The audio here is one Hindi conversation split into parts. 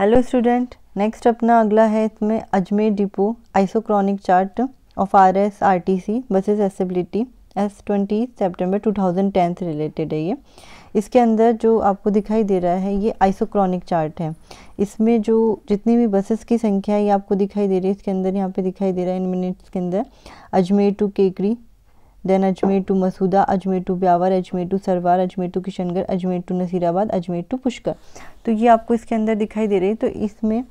हेलो स्टूडेंट नेक्स्ट अपना अगला है इसमें Ajmer depot isochronic chart of R S R T C buses accessibility as twenty September two thousand ten से रिलेटेड है ये इसके अंदर जो आपको दिखाई दे रहा है ये आइसोक्रॉनिक चार्ट है इसमें जो जितनी भी बसेस की संख्या है ये आपको दिखाई दे रही है इसके अंदर यहाँ पे दिखाई दे रहा है इन मिनट्स के अंदर Ajmer to Kekri then Ajmer to Masuda Ajmer to Beawar Ajmer to Sarwar Ajmer to Kishangarh Ajmer to Nasirabad Ajmer to Pushkar तो ये आपको इसके अंदर दिखाई दे रही है तो इसमें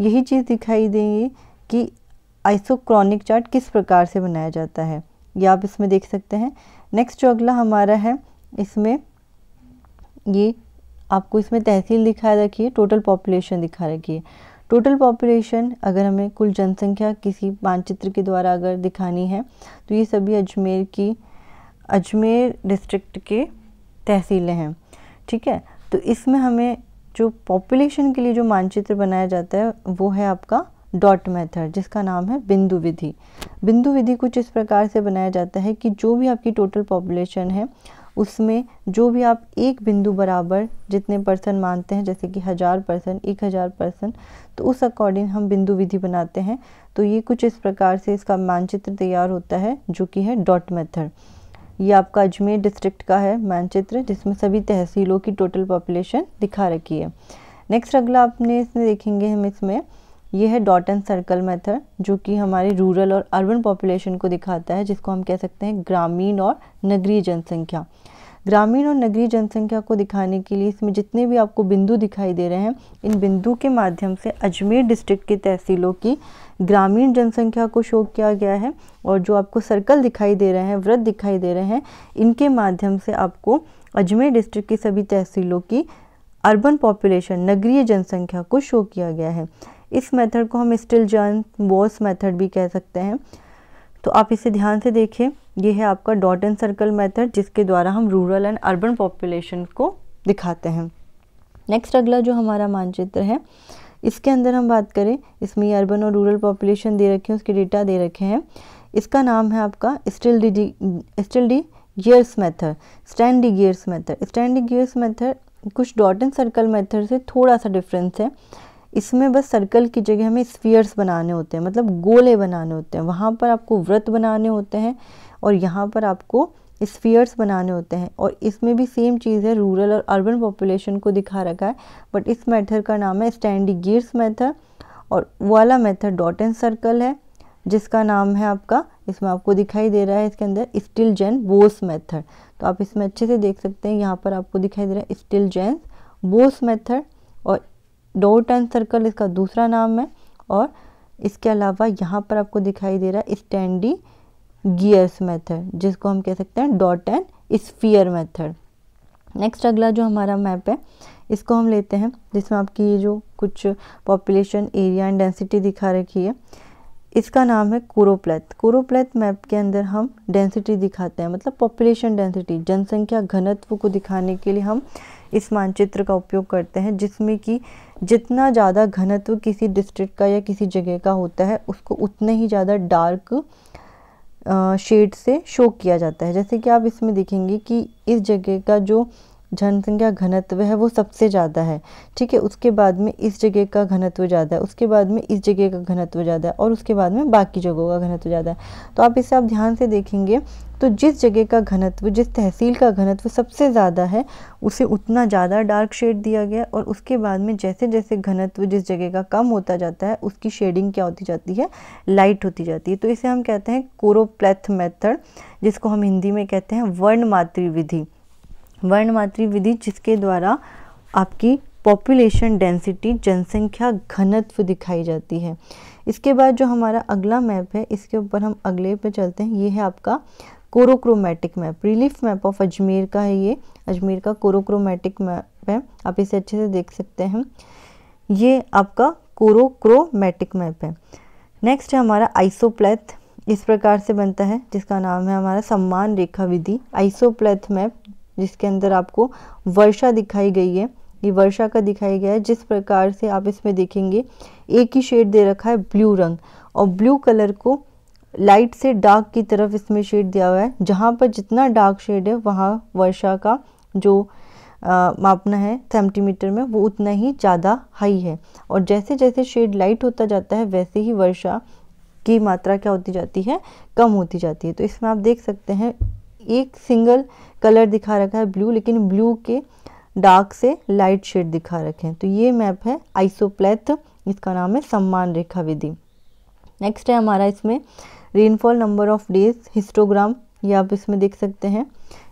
यही चीज़ दिखाई देंगी कि आइसोक्रॉनिक चार्ट किस प्रकार से बनाया जाता है ये आप इसमें देख सकते हैं नेक्स्ट जो अगला हमारा है इसमें ये आपको इसमें तहसील दिखा रखी है टोटल पॉपुलेशन दिखा रखी है टोटल पॉपुलेशन अगर हमें कुल जनसंख्या किसी मानचित्र के द्वारा अगर दिखानी है तो ये सभी अजमेर की अजमेर डिस्ट्रिक्ट के तहसीलें हैं ठीक है तो इसमें हमें जो पॉपुलेशन के लिए जो मानचित्र बनाया जाता है वो है आपका डॉट मेथड जिसका नाम है बिंदु विधि बिंदु विधि कुछ इस प्रकार से बनाया जाता है कि जो भी आपकी टोटल पॉपुलेशन है उसमें जो भी आप एक बिंदु बराबर जितने पर्सन मानते हैं जैसे कि हज़ार पर्सन एक हज़ार पर्सन तो उस अकॉर्डिंग हम बिंदु विधि बनाते हैं तो ये कुछ इस प्रकार से इसका मानचित्र तैयार होता है जो कि है डॉट मेथड ये आपका अजमेर डिस्ट्रिक्ट का है मानचित्र जिसमें सभी तहसीलों की टोटल पॉपुलेशन दिखा रखी है नेक्स्ट अगला आपने इसमें देखेंगे हम इसमें ये है डॉट एंड सर्कल मेथड जो कि हमारे रूरल और अर्बन पॉपुलेशन को दिखाता है जिसको हम कह सकते हैं ग्रामीण और नगरीय जनसंख्या ग्रामीण और नगरीय जनसंख्या को दिखाने के लिए इसमें जितने भी आपको बिंदु दिखाई दे रहे हैं इन बिंदु के माध्यम से अजमेर डिस्ट्रिक्ट की तहसीलों की ग्रामीण जनसंख्या को शो किया गया है और जो आपको सर्कल दिखाई दे रहे हैं व्रत दिखाई दे रहे हैं इनके माध्यम से आपको अजमेर डिस्ट्रिक्ट की सभी तहसीलों की अर्बन पॉपुलेशन नगरीय जनसंख्या को शो किया गया है इस मेथड को हम स्टिल जर्न बोस मेथड भी कह सकते हैं तो आप इसे ध्यान से देखें ये है आपका डॉट एंड सर्कल मेथड जिसके द्वारा हम रूरल एंड अर्बन पॉपुलेशन को दिखाते हैं नेक्स्ट अगला जो हमारा मानचित्र है इसके अंदर हम बात करें इसमें अर्बन और रूरल पॉपुलेशन दे रखे हैं उसके डेटा दे रखे हैं इसका नाम है आपका Sten De Sten De Geer's method Sten De Geer's method Sten De Geer's method कुछ डॉट एंड सर्कल मेथड से थोड़ा सा डिफरेंस है इसमें बस सर्कल की जगह हमें स्फीयर्स बनाने होते हैं मतलब गोले बनाने होते हैं वहाँ पर आपको व्रत बनाने होते हैं और यहाँ पर आपको स्फीयर्स बनाने होते हैं और इसमें भी सेम चीज़ है रूरल और अर्बन पॉपुलेशन को दिखा रखा है बट इस मेथड का नाम है स्टैंडी गियर्स मेथड और वाला मेथड डॉट एंड सर्कल है जिसका नाम है आपका इसमें आपको दिखाई दे रहा है इसके अंदर स्टिल जैन बोस मेथड तो आप इसमें अच्छे से देख सकते हैं यहाँ पर आपको दिखाई दे रहा है स्टिल जैन बोस मेथड और डोर टर्न सर्कल इसका दूसरा नाम है और इसके अलावा यहाँ पर आपको दिखाई दे रहा है स्टैंडी गियर्स मेथड जिसको हम कह सकते हैं dot and sphere method next अगला जो हमारा मैप है इसको हम लेते हैं जिसमें आपकी ये जो कुछ पॉपुलेशन एरिया एंड डेंसिटी दिखा रखी है इसका नाम है कुरोप्लेथ कुरोप्लेथ मैप के अंदर हम डेंसिटी दिखाते हैं मतलब पॉपुलेशन डेंसिटी जनसंख्या घनत्व को दिखाने के लिए हम इस मानचित्र का उपयोग करते हैं जिसमें कि जितना ज़्यादा घनत्व किसी डिस्ट्रिक्ट का या किसी जगह का होता है उसको उतने ही ज़्यादा डार्क शेड से शो किया जाता है जैसे कि आप इसमें देखेंगे कि इस जगह का जो जनसंख्या घनत्व है वो सबसे ज़्यादा है ठीक है उसके बाद में इस जगह का घनत्व ज़्यादा है उसके बाद में इस जगह का घनत्व ज़्यादा है और उसके बाद में बाकी जगहों का घनत्व ज़्यादा है तो आप इसे आप ध्यान से देखेंगे तो जिस जगह का घनत्व जिस तहसील का घनत्व सबसे ज़्यादा है उसे उतना ज़्यादा डार्क शेड दिया गया और उसके बाद में जैसे जैसे घनत्व जिस जगह का कम होता जाता है उसकी शेडिंग क्या होती जाती है लाइट होती जाती है तो इसे हम कहते हैं कोरोप्लेथ मेथड जिसको हम हिंदी में कहते हैं वर्ण विधि वर्णमात्री विधि जिसके द्वारा आपकी पॉपुलेशन डेंसिटी जनसंख्या घनत्व दिखाई जाती है इसके बाद जो हमारा अगला मैप है इसके ऊपर हम अगले पे चलते हैं ये है आपका chorochromatic map relief map of Ajmer का है ये अजमेर का कोरोक्रोमेटिक मैप है आप इसे अच्छे से देख सकते हैं ये आपका कोरोक्रोमेटिक मैप है नेक्स्ट है हमारा आइसोप्लेथ इस प्रकार से बनता है जिसका नाम है हमारा सम्मान रेखा विधि आइसोप्लेथ मैप जिसके अंदर आपको वर्षा दिखाई गई है ये वर्षा का दिखाया गया है जिस प्रकार से आप इसमें देखेंगे एक ही शेड दे रखा है ब्लू रंग और ब्लू कलर को लाइट से डार्क की तरफ इसमें शेड दिया हुआ है जहाँ पर जितना डार्क शेड है वहाँ वर्षा का जो आ, मापना है सेंटीमीटर में वो उतना ही ज़्यादा हाई है और जैसे जैसे शेड लाइट होता जाता है वैसे ही वर्षा की मात्रा क्या होती जाती है कम होती जाती है तो इसमें आप देख सकते हैं एक सिंगल कलर दिखा रखा है ब्लू लेकिन ब्लू के डार्क से लाइट शेड दिखा रखे हैं तो ये मैप है आइसोप्लेथ इसका नाम है सम्मान रेखा विधि नेक्स्ट है हमारा इसमें rainfall number of days histogram ये आप इसमें देख सकते हैं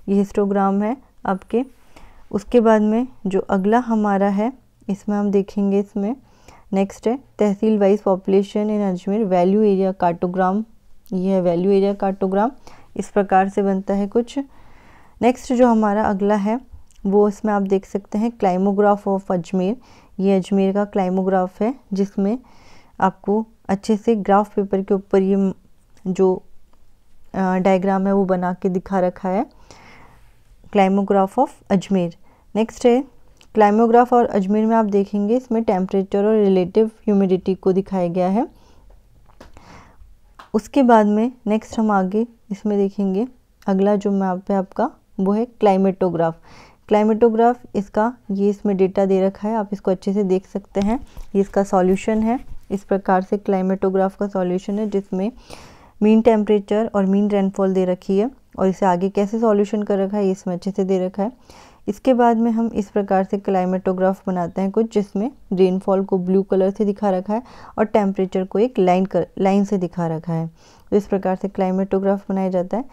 ये हिस्टोग्राम है आपके उसके बाद में जो अगला हमारा है इसमें हम देखेंगे इसमें नेक्स्ट है tehsil wise population in Ajmer value area cartogram ये है वैल्यू एरिया कार्टोग्राम इस प्रकार से बनता है कुछ नेक्स्ट जो हमारा अगला है वो इसमें आप देख सकते हैं क्लाइमोग्राफ ऑफ अजमेर ये अजमेर का क्लाइमोग्राफ है जिसमें आपको अच्छे से ग्राफ पेपर के ऊपर ये जो डायग्राम है वो बना के दिखा रखा है क्लाइमोग्राफ ऑफ अजमेर नेक्स्ट है क्लाइमोग्राफ और अजमेर में आप देखेंगे इसमें टेम्परेचर और रिलेटिव ह्यूमिडिटी को दिखाया गया है उसके बाद में नेक्स्ट हम आगे इसमें देखेंगे अगला जो मैप है आपका वो है क्लाइमेटोग्राफ क्लाइमेटोग्राफ इसका ये इसमें डेटा दे रखा है आप इसको अच्छे से देख सकते हैं ये इसका सॉल्यूशन है इस प्रकार से क्लाइमेटोग्राफ का सॉल्यूशन है जिसमें मीन टेम्परेचर और मीन रेनफॉल दे रखी है और इसे आगे कैसे सॉल्यूशन कर रखा है ये इसमें अच्छे से दे रखा है इसके बाद में हम इस प्रकार से क्लाइमेटोग्राफ बनाते हैं कुछ जिसमें रेनफॉल को ब्लू कलर से दिखा रखा है और टेम्परेचर को एक लाइन कर लाइन से दिखा रखा है तो इस प्रकार से क्लाइमेटोग्राफ बनाया जाता है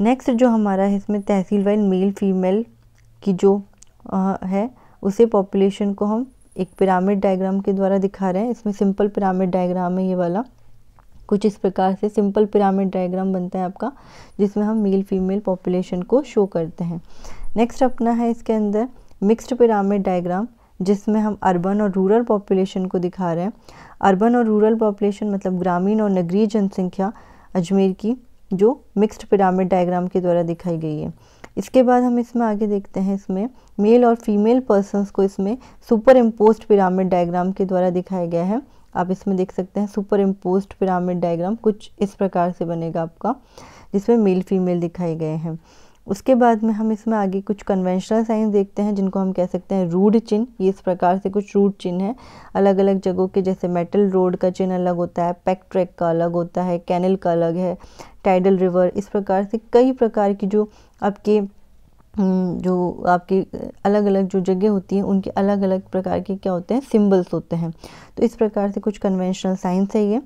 नेक्स्ट जो हमारा है इसमें तहसील वाइज मेल फीमेल की जो आ, है उसे पॉपुलेशन को हम एक पिरामिड डायग्राम के द्वारा दिखा रहे हैं इसमें सिंपल पिरामिड डायग्राम है ये वाला कुछ इस प्रकार से सिंपल पिरामिड डायग्राम बनता है आपका जिसमें हम मेल फीमेल पॉपुलेशन को शो करते हैं नेक्स्ट अपना है इसके अंदर मिक्स्ड पिरामिड डायग्राम जिसमें हम अर्बन और रूरल पॉपुलेशन को दिखा रहे हैं अर्बन और रूरल पॉपुलेशन मतलब ग्रामीण और नगरीय जनसंख्या अजमेर की जो मिक्स्ड पिरामिड डायग्राम के द्वारा दिखाई गई है इसके बाद हम इसमें आगे देखते हैं इसमें मेल और फीमेल पर्सनस को इसमें सुपर इम्पोस्ट पिरामिड डायग्राम के द्वारा दिखाया गया है आप इसमें देख सकते हैं सुपर इम्पोस्ट पिरामिड डायग्राम कुछ इस प्रकार से बनेगा आपका जिसमें मेल फीमेल दिखाए गए हैं उसके बाद में हम इसमें आगे कुछ कन्वेंशनल साइंस देखते हैं जिनको हम कह सकते हैं रूड चिन्ह ये इस प्रकार से कुछ रूड चिन्ह हैं अलग अलग जगहों के जैसे मेटल रोड का चिन्ह अलग होता है पैक ट्रैक का अलग होता है कैनल का अलग है टाइडल रिवर इस प्रकार से कई प्रकार की जो आपके हम्म, जो आपकी अलग अलग जो जगह होती हैं उनके अलग अलग प्रकार के क्या होते हैं सिम्बल्स होते हैं तो इस प्रकार से कुछ कन्वेंशनल साइंस है ये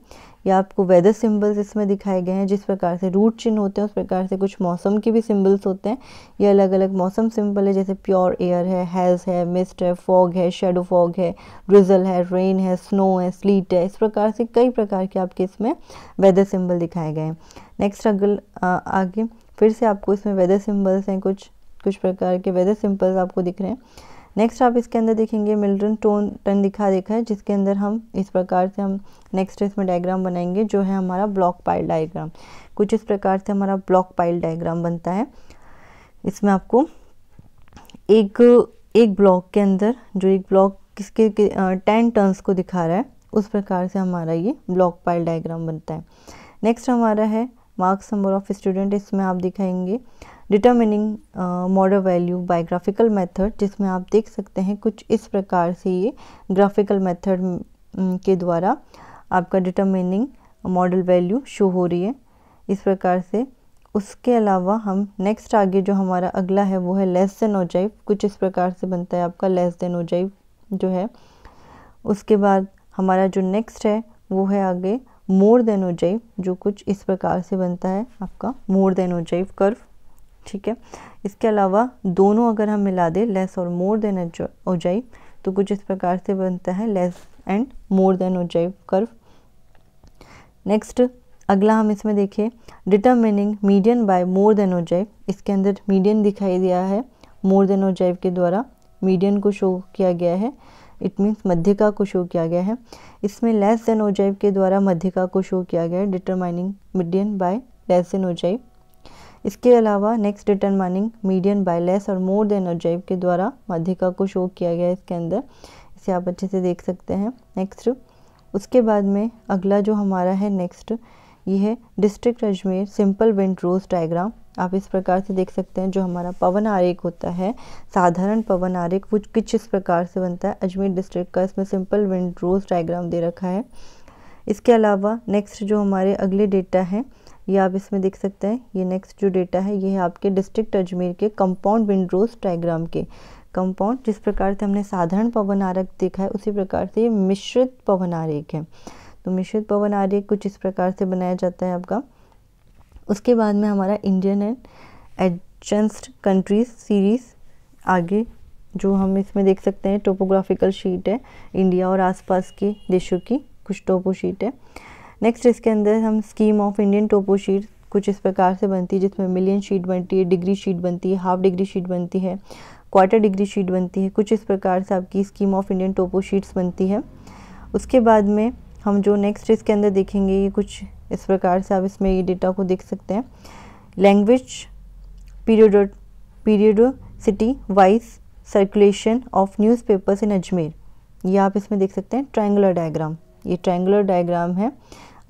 या आपको वेदर सिम्बल्स इसमें दिखाए गए हैं जिस प्रकार से रूट चिन्ह होते हैं उस प्रकार से कुछ मौसम के भी सिम्बल्स होते हैं ये अलग अलग मौसम सिंबल है जैसे प्योर एयर है हैज़ है मिस्ट है फॉग है शेडो फॉग है ड्रिजल है रेन है स्नो है स्लीट है इस प्रकार से कई प्रकार के आपके इसमें वेदर सिम्बल दिखाए गए हैं नेक्स्ट अगल आगे फिर से आपको इसमें वेदर सिम्बल्स हैं कुछ कुछ प्रकार के वेदर सिंपल्स आपको दिख रहे हैं नेक्स्ट आप इसके अंदर देखेंगे मिल्ड्रन टोन टन दिखा देखा है जिसके अंदर हम इस प्रकार से हम नेक्स्ट इसमें डायग्राम बनाएंगे जो है हमारा ब्लॉक पाइल डायग्राम कुछ इस प्रकार से हमारा ब्लॉक पाइल डायग्राम बनता है इसमें आपको एक एक ब्लॉक के अंदर जो एक ब्लॉक किसके टेन टर्न्स को दिखा रहा है उस प्रकार से हमारा ये ब्लॉक पाइल डायग्राम बनता है नेक्स्ट हमारा है मार्क्स नंबर ऑफ स्टूडेंट इसमें आप दिखाएंगे determining modal value by graphical method जिसमें आप देख सकते हैं कुछ इस प्रकार से ये ग्राफिकल मेथड mm, mm, के द्वारा आपका डिटर्मिनिंग मॉडल वैल्यू शो हो रही है इस प्रकार से उसके अलावा हम नेक्स्ट आगे जो हमारा अगला है वो है लेस देन ओजाइव कुछ इस प्रकार से बनता है आपका लेस देन ओजाइव जो है उसके बाद हमारा जो नेक्स्ट है वो है आगे मोर देन ओजाइव जो कुछ इस प्रकार से बनता है आपका मोर देन ओजाइव कर्व ठीक है इसके अलावा दोनों अगर हम मिला दें लेस और मोर देन ओजाइव तो कुछ इस प्रकार से बनता है less and more than ogive curve next अगला हम इसमें देखें determining median by more than ogive इसके अंदर मीडियन दिखाई दिया है मोर देन ओजाइव के द्वारा मीडियन को शो किया गया है इट मीन्स मध्यिका को शो किया गया है इसमें लेस देन ओजाइव के द्वारा मध्यिका को शो किया गया है determining median by less than ogive इसके अलावा next determining median by less और मोर देन ओजाइव के द्वारा मध्यिका को शो किया गया है इसके अंदर इसे आप अच्छे से देख सकते हैं नेक्स्ट उसके बाद में अगला जो हमारा है नेक्स्ट ये है district Ajmer simple wind rose diagram आप इस प्रकार से देख सकते हैं जो हमारा पवन आरेख होता है साधारण पवन आरेख वो किस इस प्रकार से बनता है अजमेर डिस्ट्रिक्ट का इसमें सिंपल रोज डायग्राम दे रखा है इसके अलावा नेक्स्ट जो हमारे अगले डेटा है ये आप इसमें देख सकते हैं ये नेक्स्ट जो डेटा है ये है आपके डिस्ट्रिक्ट अजमेर के कंपाउंड रोज डायग्राम के कंपाउंड जिस प्रकार से हमने साधारण पवन आरेख देखा है उसी प्रकार से ये मिश्रित पवन आरेख है तो मिश्रित पवन आरेख कुछ इस प्रकार से बनाया जाता है आपका उसके बाद में हमारा Indian and adjacent countries series आगे जो हम इसमें देख सकते हैं टोपोग्राफिकल शीट है इंडिया और आसपास के देशों की कुछ टोपो शीट है नेक्स्ट इसके अंदर हम scheme of Indian topo sheet कुछ इस प्रकार से बनती है जिसमें मिलियन शीट बनती है डिग्री शीट बनती है हाफ डिग्री शीट बनती है क्वार्टर डिग्री शीट बनती है कुछ इस प्रकार से आपकी scheme of Indian topo sheets बनती है उसके बाद में हम जो नेक्स्ट इसके अंदर देखेंगे ये कुछ इस प्रकार से आप इसमें ये डेटा को देख सकते हैं language period periodicity wise circulation of newspapers in Ajmer ये आप इसमें देख सकते हैं ट्रायंगुलर डायग्राम ये ट्रायंगुलर डायग्राम है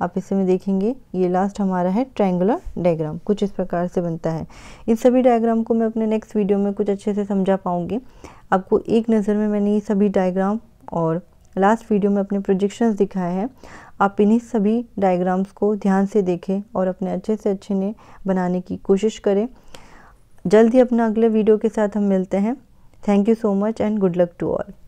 आप इसमें देखेंगे ये लास्ट हमारा है ट्रायंगुलर डायग्राम कुछ इस प्रकार से बनता है इन सभी डायग्राम को मैं अपने नेक्स्ट वीडियो में कुछ अच्छे से समझा पाऊँगी आपको एक नज़र में मैंने ये सभी डायग्राम और लास्ट वीडियो में अपने प्रोजेक्शंस दिखाए हैं आप इन्हीं सभी डायग्राम्स को ध्यान से देखें और अपने अच्छे से अच्छे ने बनाने की कोशिश करें जल्द ही अपना अगले वीडियो के साथ हम मिलते हैं thank you so much and good luck to all